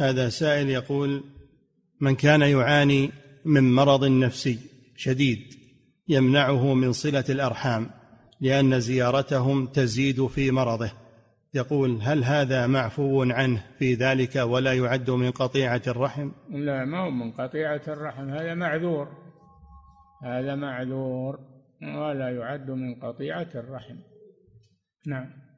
هذا سائل يقول من كان يعاني من مرض نفسي شديد يمنعه من صله الارحام لان زيارتهم تزيد في مرضه يقول هل هذا معفو عنه في ذلك ولا يعد من قطيعه الرحم لا ما هو من قطيعه الرحم هذا معذور هذا معذور ولا يعد من قطيعه الرحم نعم